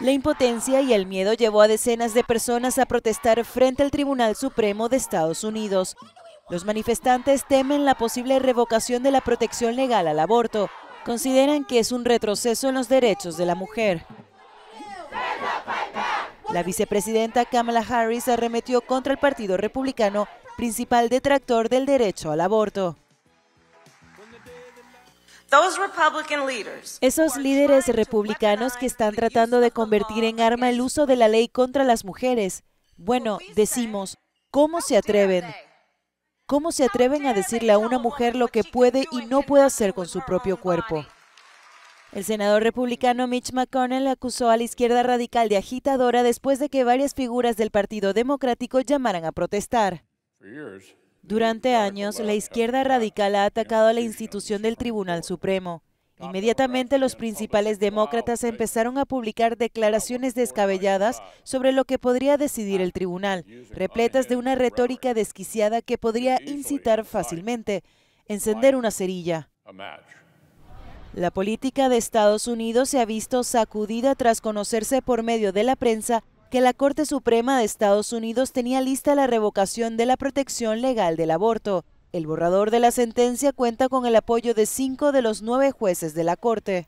La impotencia y el miedo llevó a decenas de personas a protestar frente al Tribunal Supremo de Estados Unidos. Los manifestantes temen la posible revocación de la protección legal al aborto. Consideran que es un retroceso en los derechos de la mujer. La vicepresidenta Kamala Harris arremetió contra el Partido Republicano, principal detractor del derecho al aborto. Esos líderes republicanos que están tratando de convertir en arma el uso de la ley contra las mujeres. Bueno, decimos, ¿cómo se atreven? ¿Cómo se atreven a decirle a una mujer lo que puede y no puede hacer con su propio cuerpo? El senador republicano Mitch McConnell acusó a la izquierda radical de agitadora después de que varias figuras del Partido Democrático llamaran a protestar. Durante años, la izquierda radical ha atacado a la institución del Tribunal Supremo. Inmediatamente los principales demócratas empezaron a publicar declaraciones descabelladas sobre lo que podría decidir el tribunal, repletas de una retórica desquiciada que podría incitar fácilmente, encender una cerilla. La política de Estados Unidos se ha visto sacudida tras conocerse por medio de la prensa que la Corte Suprema de Estados Unidos tenía lista la revocación de la protección legal del aborto. El borrador de la sentencia cuenta con el apoyo de cinco de los nueve jueces de la Corte.